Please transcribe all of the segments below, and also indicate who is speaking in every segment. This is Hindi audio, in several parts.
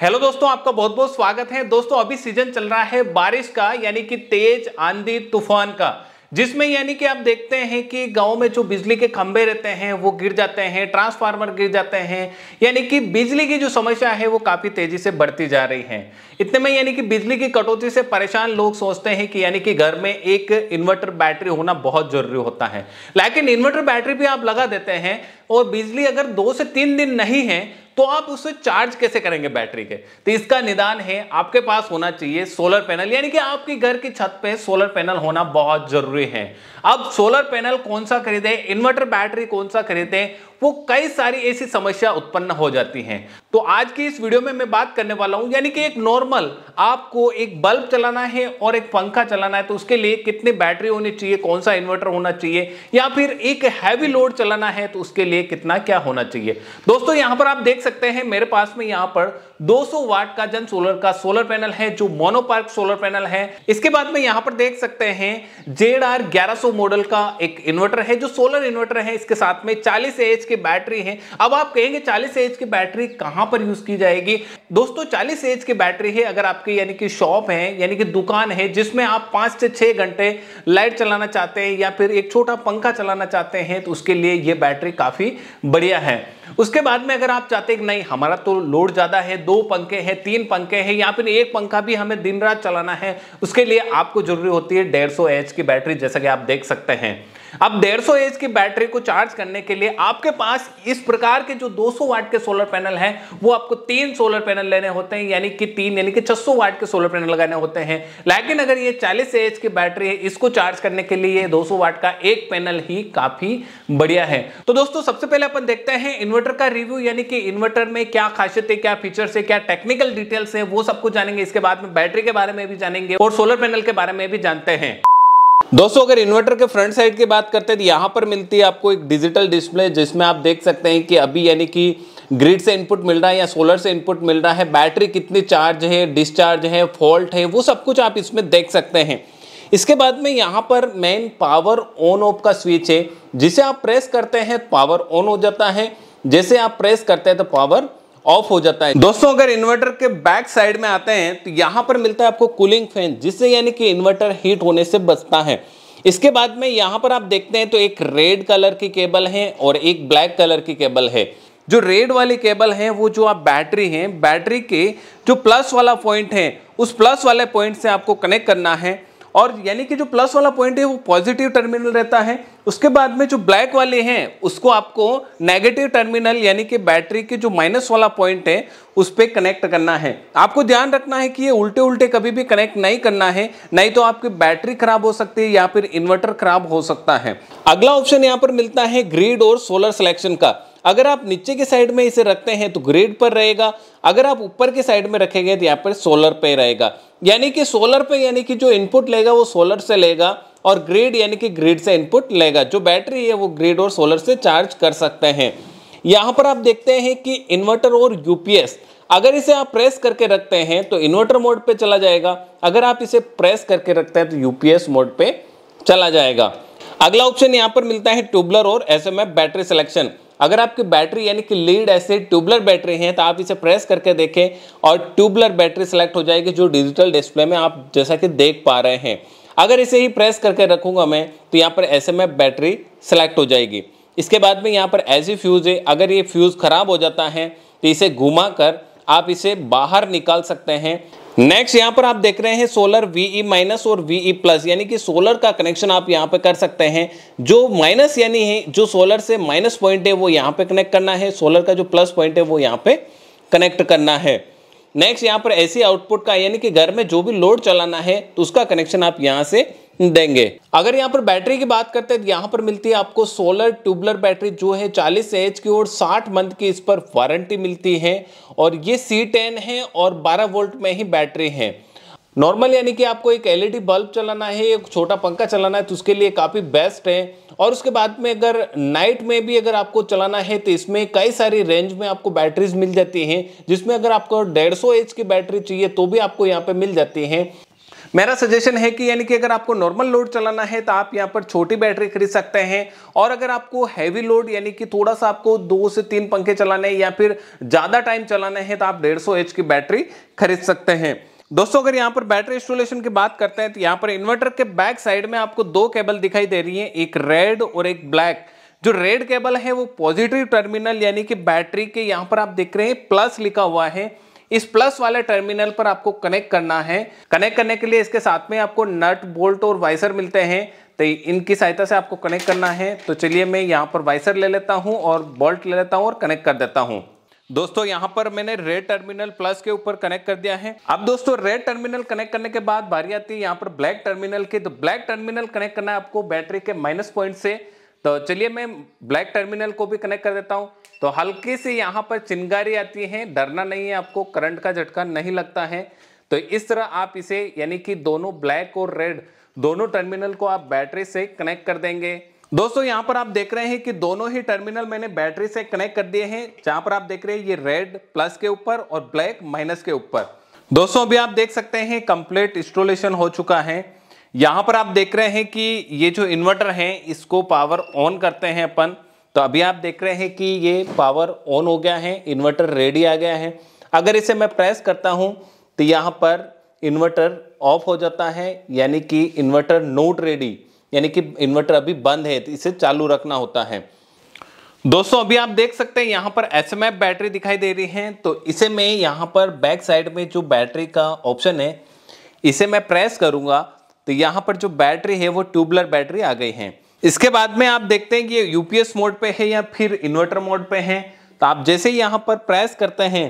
Speaker 1: हेलो दोस्तों आपका बहुत बहुत स्वागत है दोस्तों अभी सीजन चल रहा है बारिश का यानी कि तेज आंधी तूफान का जिसमें यानी कि आप देखते हैं कि गांव में जो बिजली के खंभे रहते हैं वो गिर जाते हैं ट्रांसफार्मर गिर जाते हैं यानी कि बिजली की जो समस्या है वो काफ़ी तेज़ी से बढ़ती जा रही है इतने में यानी कि बिजली की कटौती से परेशान लोग सोचते हैं कि यानी कि घर में एक इन्वर्टर बैटरी होना बहुत ज़रूरी होता है लेकिन इन्वर्टर बैटरी भी आप लगा देते हैं और बिजली अगर दो से तीन दिन नहीं है तो आप उसे चार्ज कैसे करेंगे बैटरी के तो इसका निदान है आपके पास होना चाहिए सोलर पैनल यानी कि आपके घर की छत पे सोलर पैनल होना बहुत जरूरी है अब सोलर पैनल कौन सा खरीदे इन्वर्टर बैटरी कौन सा खरीदे वो कई सारी ऐसी समस्या उत्पन्न हो जाती हैं तो आज की इस वीडियो में मैं बात करने वाला हूं यानी कि एक नॉर्मल आपको एक बल्ब चलाना है और एक पंखा चलाना है तो उसके लिए कितने बैटरी होनी चाहिए कौन सा इन्वर्टर होना चाहिए या फिर एक हैवी लोड चलाना है तो उसके लिए कितना क्या होना चाहिए दोस्तों यहां पर आप देख सकते हैं मेरे पास में यहां पर 200 वाट का जन सोलर का सोलर पैनल है जो मोनोपार्क सोलर पैनल है इसके बाद में यहां पर देख सकते हैं जेड आर मॉडल का एक इन्वर्टर है जो सोलर इन्वर्टर है इसके साथ में चालीस एच की बैटरी है अब आप कहेंगे चालीस एच की बैटरी कहां पर यूज की जाएगी दोस्तों चालीस एच की बैटरी है अगर आपकी यानी कि शॉप है यानी कि दुकान है जिसमें आप पांच से छह घंटे लाइट चलाना चाहते हैं या फिर एक छोटा पंखा चलाना चाहते हैं तो उसके लिए यह बैटरी काफी बढ़िया है उसके बाद में अगर आप चाहते हैं नहीं हमारा तो लोड ज़्यादा है दो पंखे हैं तीन पंखे हैं या फिर एक पंखा भी हमें दिन रात चलाना है उसके लिए आपको जरूरी होती है डेढ़ सौ एच की बैटरी जैसा कि आप देख सकते हैं अब 150 एच की बैटरी को चार्ज करने के लिए आपके पास इस प्रकार के जो 200 वाट के सोलर पैनल हैं वो आपको तीन सोलर पैनल लेने होते हैं यानी कि तीन यानी कि 600 वाट के सोलर पैनल लगाने होते हैं लेकिन अगर ये 40 एच की बैटरी है इसको चार्ज करने के लिए दो सौ वाट का एक पैनल ही काफी बढ़िया है तो दोस्तों सबसे पहले अपन देखते हैं इन्वर्टर का रिव्यू यानी कि इन्वर्टर में क्या खासियत है क्या फीचर्स है क्या टेक्निकल डिटेल्स है वो सब कुछ जानेंगे इसके बाद में बैटरी के बारे में भी जानेंगे और सोलर पैनल के बारे में भी जानते हैं दोस्तों अगर इन्वर्टर के फ्रंट साइड की बात करते हैं तो यहाँ पर मिलती है आपको एक डिजिटल डिस्प्ले जिसमें आप देख सकते हैं कि अभी यानी कि ग्रिड से इनपुट मिल रहा है या सोलर से इनपुट मिल रहा है बैटरी कितनी चार्ज है डिस्चार्ज है फॉल्ट है वो सब कुछ आप इसमें देख सकते हैं इसके बाद में यहाँ पर मेन पावर ऑन ऑफ का स्विच है जिसे आप प्रेस करते हैं पावर ऑन हो जाता है जैसे आप प्रेस करते हैं तो पावर ऑफ हो जाता है दोस्तों अगर इन्वर्टर के बैक साइड में आते हैं तो यहाँ पर मिलता है आपको कूलिंग फैन जिससे यानी कि इन्वर्टर हीट होने से बचता है इसके बाद में यहाँ पर आप देखते हैं तो एक रेड कलर की केबल है और एक ब्लैक कलर की केबल है जो रेड वाली केबल है वो जो आप बैटरी है बैटरी के जो प्लस वाला पॉइंट है उस प्लस वाले पॉइंट से आपको कनेक्ट करना है और यानी कि जो प्लस वाला पॉइंट है वो पॉजिटिव टर्मिनल रहता है उसके बाद में जो ब्लैक वाले हैं उसको आपको नेगेटिव टर्मिनल यानी कि बैटरी के जो माइनस वाला पॉइंट है उस पर कनेक्ट करना है आपको ध्यान रखना है कि ये उल्टे उल्टे कभी भी कनेक्ट नहीं करना है नहीं तो आपकी बैटरी खराब हो सकती है या फिर इन्वर्टर खराब हो सकता है अगला ऑप्शन यहाँ पर मिलता है ग्रीड और सोलर सिलेक्शन का अगर आप नीचे के साइड में इसे रखते हैं तो ग्रेड पर रहेगा अगर आप ऊपर के साइड में रखेंगे तो यहाँ पर सोलर पे रहेगा यानी कि सोलर पे यानी कि जो इनपुट लेगा वो सोलर से लेगा और ग्रेड यानी कि ग्रेड से इनपुट लेगा जो बैटरी है वो ग्रेड और सोलर से चार्ज कर सकते हैं यहाँ पर आप देखते हैं कि इन्वर्टर और यूपीएस अगर इसे आप प्रेस करके रखते हैं तो इन्वर्टर मोड पे चला जाएगा अगर आप इसे प्रेस करके रखते हैं तो यूपीएस मोड पे चला जाएगा अगला ऑप्शन यहाँ पर मिलता है ट्यूबलर और एस बैटरी सिलेक्शन अगर आपकी बैटरी यानी कि लीड ऐसे ट्यूबलर बैटरी है तो आप इसे प्रेस करके देखें और ट्यूबलर बैटरी सेलेक्ट हो जाएगी जो डिजिटल डिस्प्ले में आप जैसा कि देख पा रहे हैं अगर इसे ही प्रेस करके रखूंगा मैं तो यहाँ पर ऐसे में बैटरी सेलेक्ट हो जाएगी इसके बाद में यहाँ पर एज फ्यूज़ है अगर ये फ्यूज़ ख़राब हो जाता है तो इसे घुमा कर आप इसे बाहर निकाल सकते हैं नेक्स्ट यहाँ पर आप देख रहे हैं सोलर वीई माइनस और वीई प्लस e यानी कि सोलर का कनेक्शन आप यहाँ पर कर सकते हैं जो माइनस यानी है जो सोलर से माइनस पॉइंट है वो यहाँ पे कनेक्ट करना है सोलर का जो प्लस पॉइंट है वो यहाँ पे कनेक्ट करना है नेक्स्ट यहाँ पर ऐसी आउटपुट का यानी कि घर में जो भी लोड चलाना है तो उसका कनेक्शन आप यहाँ से देंगे अगर यहाँ पर बैटरी की बात करते हैं तो यहाँ पर मिलती है आपको सोलर ट्यूबलर बैटरी जो है 40 एच की और 60 मंथ की इस पर वारंटी मिलती है और ये सी टेन है और 12 वोल्ट में ही बैटरी है नॉर्मल यानी कि आपको एक एलईडी बल्ब चलाना है एक छोटा पंखा चलाना है तो उसके लिए काफ़ी बेस्ट है और उसके बाद में अगर नाइट में भी अगर आपको चलाना है तो इसमें कई सारी रेंज में आपको बैटरीज मिल जाती हैं जिसमें अगर आपको डेढ़ सौ एच की बैटरी चाहिए तो भी आपको यहाँ पे मिल जाती हैं मेरा सजेशन है कि यानी कि अगर आपको नॉर्मल लोड चलाना है तो आप यहाँ पर छोटी बैटरी खरीद सकते हैं और अगर आपको हैवी लोड यानी कि थोड़ा सा आपको दो से तीन पंखे चलाने या फिर ज़्यादा टाइम चलाना है तो आप डेढ़ सौ की बैटरी खरीद सकते हैं दोस्तों अगर यहाँ पर बैटरी इंस्टॉलेशन की बात करते हैं तो यहाँ पर इन्वर्टर के बैक साइड में आपको दो केबल दिखाई दे रही है एक रेड और एक ब्लैक जो रेड केबल है वो पॉजिटिव टर्मिनल यानी कि बैटरी के यहाँ पर आप देख रहे हैं प्लस लिखा हुआ है इस प्लस वाले टर्मिनल पर आपको कनेक्ट करना है कनेक्ट करने के लिए इसके साथ में आपको नट बोल्ट और वाइसर मिलते हैं तो इनकी सहायता से आपको कनेक्ट करना है तो चलिए मैं यहाँ पर वाइसर ले लेता हूँ और बोल्ट ले लेता हूँ और कनेक्ट कर देता हूँ दोस्तों यहाँ पर मैंने रेड टर्मिनल प्लस के ऊपर कनेक्ट कर दिया है अब दोस्तों रेड टर्मिनल कनेक्ट करने के बाद बारी आती है यहाँ पर ब्लैक टर्मिनल की तो ब्लैक टर्मिनल कनेक्ट करना है आपको बैटरी के माइनस पॉइंट से तो चलिए मैं ब्लैक टर्मिनल को भी कनेक्ट कर देता हूँ तो हल्के से यहाँ पर चिंगारी आती है डरना नहीं है आपको करंट का झटका नहीं लगता है तो इस तरह आप इसे यानी कि दोनों ब्लैक और रेड दोनों टर्मिनल को आप बैटरी से कनेक्ट कर देंगे दोस्तों यहाँ पर आप देख रहे हैं कि दोनों ही टर्मिनल मैंने बैटरी से कनेक्ट कर दिए हैं जहाँ पर आप देख रहे हैं ये रेड प्लस के ऊपर और ब्लैक माइनस के ऊपर दोस्तों अभी आप देख सकते हैं कंप्लीट इंस्टॉलेशन हो चुका है यहाँ पर आप देख रहे हैं कि ये जो इन्वर्टर है इसको पावर ऑन करते हैं अपन तो अभी आप देख रहे हैं कि ये पावर ऑन हो गया है इन्वर्टर रेडी आ गया है अगर इसे मैं प्रेस करता हूँ तो यहाँ पर इन्वर्टर ऑफ हो जाता है यानी कि इन्वर्टर नोट रेडी यानी कि इन्वर्टर अभी बंद है तो इसे चालू रखना होता है दोस्तों अभी आप देख सकते हैं यहाँ पर एस बैटरी दिखाई दे रही है तो इसे मैं यहाँ पर बैक साइड में जो बैटरी का ऑप्शन है इसे मैं प्रेस करूँगा तो यहाँ पर जो बैटरी है वो ट्यूबलर बैटरी आ गई है इसके बाद में आप देखते हैं कि ये यूपीएस मोड पे है या फिर इन्वर्टर मोड पे है तो आप जैसे यहाँ पर प्रेस करते हैं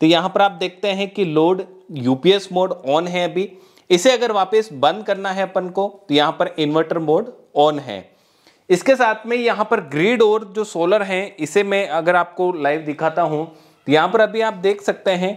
Speaker 1: तो यहाँ पर आप देखते हैं कि लोड यूपीएस मोड ऑन है अभी इसे अगर वापस बंद करना है अपन को तो यहाँ पर इन्वर्टर मोड ऑन है इसके साथ में यहाँ पर ग्रिड और जो सोलर है इसे मैं अगर आपको लाइव दिखाता हूँ तो यहाँ पर अभी आप देख सकते हैं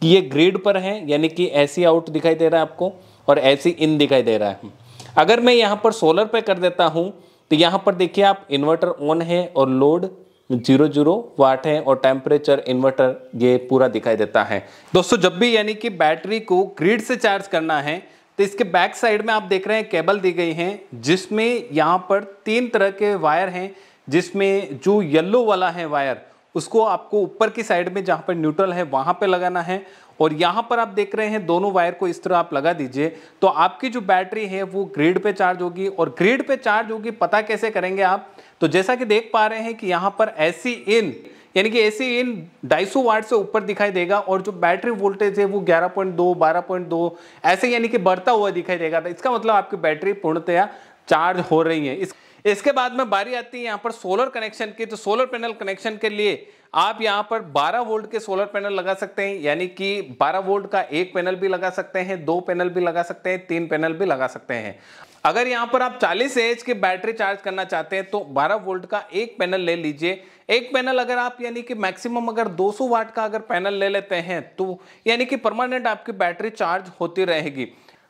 Speaker 1: कि ये ग्रिड पर है यानी कि ऐसी आउट दिखाई दे रहा है आपको और ऐसी इन दिखाई दे रहा है अगर मैं यहाँ पर सोलर पे कर देता हूँ तो यहाँ पर देखिए आप इन्वर्टर ऑन है और लोड जीरो जीरो वाट है और टेम्परेचर इन्वर्टर ये पूरा दिखाई देता है दोस्तों जब भी यानी कि बैटरी को ग्रिड से चार्ज करना है तो इसके बैक साइड में आप देख रहे हैं केबल दी गई हैं जिसमें यहाँ पर तीन तरह के वायर हैं जिसमें जो येल्लो वाला है वायर उसको आपको ऊपर की साइड में जहाँ पर न्यूट्रल है वहाँ पर लगाना है और यहाँ पर आप देख रहे हैं दोनों वायर को इस तरह आप लगा दीजिए तो आपकी जो बैटरी है वो ग्रिड पे चार्ज होगी और ग्रिड पे चार्ज होगी पता कैसे करेंगे आप तो जैसा कि देख पा रहे हैं कि यहाँ पर ऐसी इन यानी कि ऐसी इन सौ वाट से ऊपर दिखाई देगा और जो बैटरी वोल्टेज है वो 11.2 12.2 ऐसे यानी कि बढ़ता हुआ दिखाई देगा तो इसका मतलब आपकी बैटरी पूर्णतया चार्ज हो रही है इस इसके बाद में बारी आती है यहाँ पर सोलर कनेक्शन की तो सोलर पैनल कनेक्शन के लिए आप यहां पर 12 वोल्ट के सोलर पैनल लगा सकते हैं यानी कि 12 वोल्ट का एक पैनल भी लगा सकते हैं दो पैनल भी लगा सकते हैं तीन पैनल भी लगा सकते हैं अगर यहां पर आप 40 एच की बैटरी चार्ज करना चाहते हैं तो 12 वोल्ट का एक पैनल ले लीजिए एक पैनल अगर आप यानी कि मैक्सिमम अगर 200 वाट का अगर पैनल ले लेते हैं तो यानी कि परमानेंट आपकी बैटरी चार्ज होती रहेगी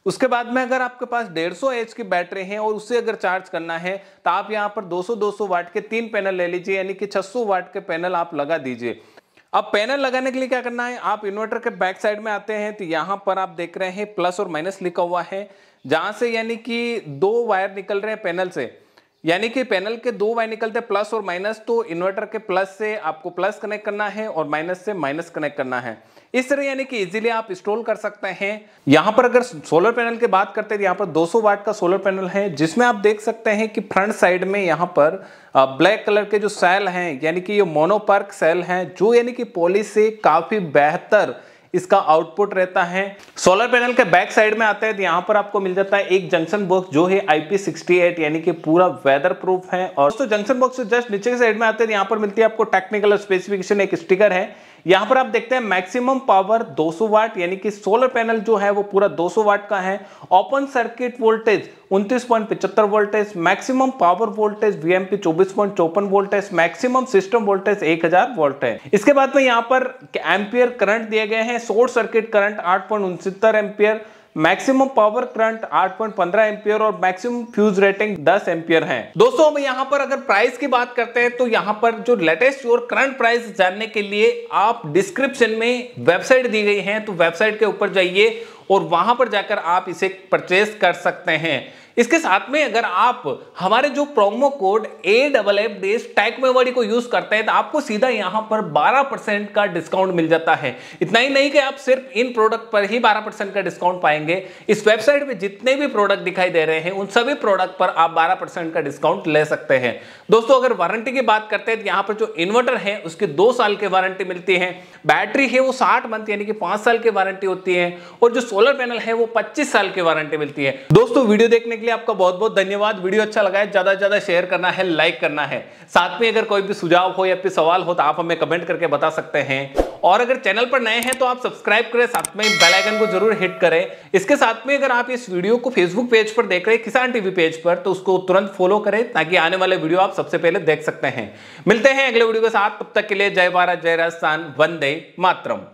Speaker 1: उसके बाद में अगर आपके पास 150 एच की बैटरी है और उसे अगर चार्ज करना है तो आप यहाँ पर 200-200 वाट के तीन पैनल ले लीजिए यानी कि 600 वाट के पैनल आप लगा दीजिए अब पैनल लगाने के लिए क्या करना है आप इन्वर्टर के बैक साइड में आते हैं तो यहाँ पर आप देख रहे हैं प्लस और माइनस लिखा हुआ है जहाँ से यानी कि दो वायर निकल रहे हैं पैनल से यानी कि पैनल के दो वायर निकलते हैं प्लस और माइनस तो इन्वर्टर के प्लस से आपको प्लस कनेक्ट करना है और माइनस से माइनस कनेक्ट करना है इस तरह यानी कि इजीली आप इंस्टॉल कर सकते हैं यहाँ पर अगर सोलर पैनल की बात करते हैं तो यहाँ पर 200 वाट का सोलर पैनल है जिसमें आप देख सकते हैं कि फ्रंट साइड में यहाँ पर ब्लैक कलर के जो सेल हैं यानी कि ये मोनोपर्क सेल हैं जो यानी कि पॉली से काफ़ी बेहतर इसका आउटपुट रहता है सोलर पैनल के बैक साइड में आता है तो यहाँ पर आपको मिल जाता है एक जंक्शन बॉक्स जो है एट यानी कि पूरा वेदर प्रूफ है और दोस्तों जंक्शन बॉक्स जस्ट नीचे के साइड में आते हैं तो यहाँ पर मिलती है आपको टेक्निकल स्पेसिफिकेशन एक स्टिकर है यहां पर आप देखते हैं मैक्सिमम पावर 200 वाट यानी कि सोलर पैनल जो है वो पूरा 200 वाट का है ओपन सर्किट वोल्टेज उनतीस पॉइंट पिछहत्तर voltage maximum power voltage VMP चौबीस पॉइंट चौपन वोल्टेज मैक्सिमम सिस्टम वोल्टेज एक हजार वोल्ट है इसके बाद में यहाँ पर एम्पियर करंट दिए गए हैं शोर्ट सर्किट करंट आठ पॉइंट उनसत्तर ampere maximum power current 8.15 ampere और मैक्सिमम फ्यूज रेटिंग 10 एम्पियर है दोस्तों हम यहाँ पर अगर प्राइस की बात करते हैं तो यहाँ पर जो लेटेस्ट और करंट प्राइस जानने के लिए आप डिस्क्रिप्शन में वेबसाइट दी गई है तो वेबसाइट के ऊपर जाइए और वहां पर जाकर आप इसे परचेस कर सकते हैं इसके साथ में अगर आप हमारे जो promo code A double F days tech Mewadi को यूज करते हैं तो आपको सीधा यहां पर 12 परसेंट का डिस्काउंट मिल जाता है इतना ही नहीं कि आप सिर्फ इन प्रोडक्ट पर ही 12 परसेंट का डिस्काउंट पाएंगे इस वेबसाइट पे जितने भी प्रोडक्ट दिखाई दे रहे हैं उन सभी प्रोडक्ट पर आप बारह परसेंट का डिस्काउंट ले सकते हैं दोस्तों अगर वारंटी की बात करते हैं तो यहाँ पर जो इन्वर्टर है उसकी दो साल की वारंटी मिलती है बैटरी है वो साठ मंथ यानी कि पांच साल की वारंटी होती है और जो सोलर पैनल है वो पच्चीस साल की वारंटी मिलती है दोस्तों वीडियो देखने के लिए आपका बहुत बहुत धन्यवाद वीडियो अच्छा लगा है ज्यादा से ज्यादा शेयर करना है लाइक करना है साथ में अगर कोई भी सुझाव हो या फिर सवाल हो तो आप हमें कमेंट करके बता सकते हैं और अगर चैनल पर नए हैं तो आप सब्सक्राइब करें साथ में बेल आइकन को जरूर हिट करें इसके साथ में अगर आप इस वीडियो को फेसबुक पेज पर देख रहे हैं किसान टीवी पेज पर तो उसको तुरंत फॉलो करें ताकि आने वाले वीडियो आप सबसे पहले देख सकते हैं मिलते हैं अगले वीडियो के साथ तब तक के लिए जय भारत जय राजस्थान वंदे मातरम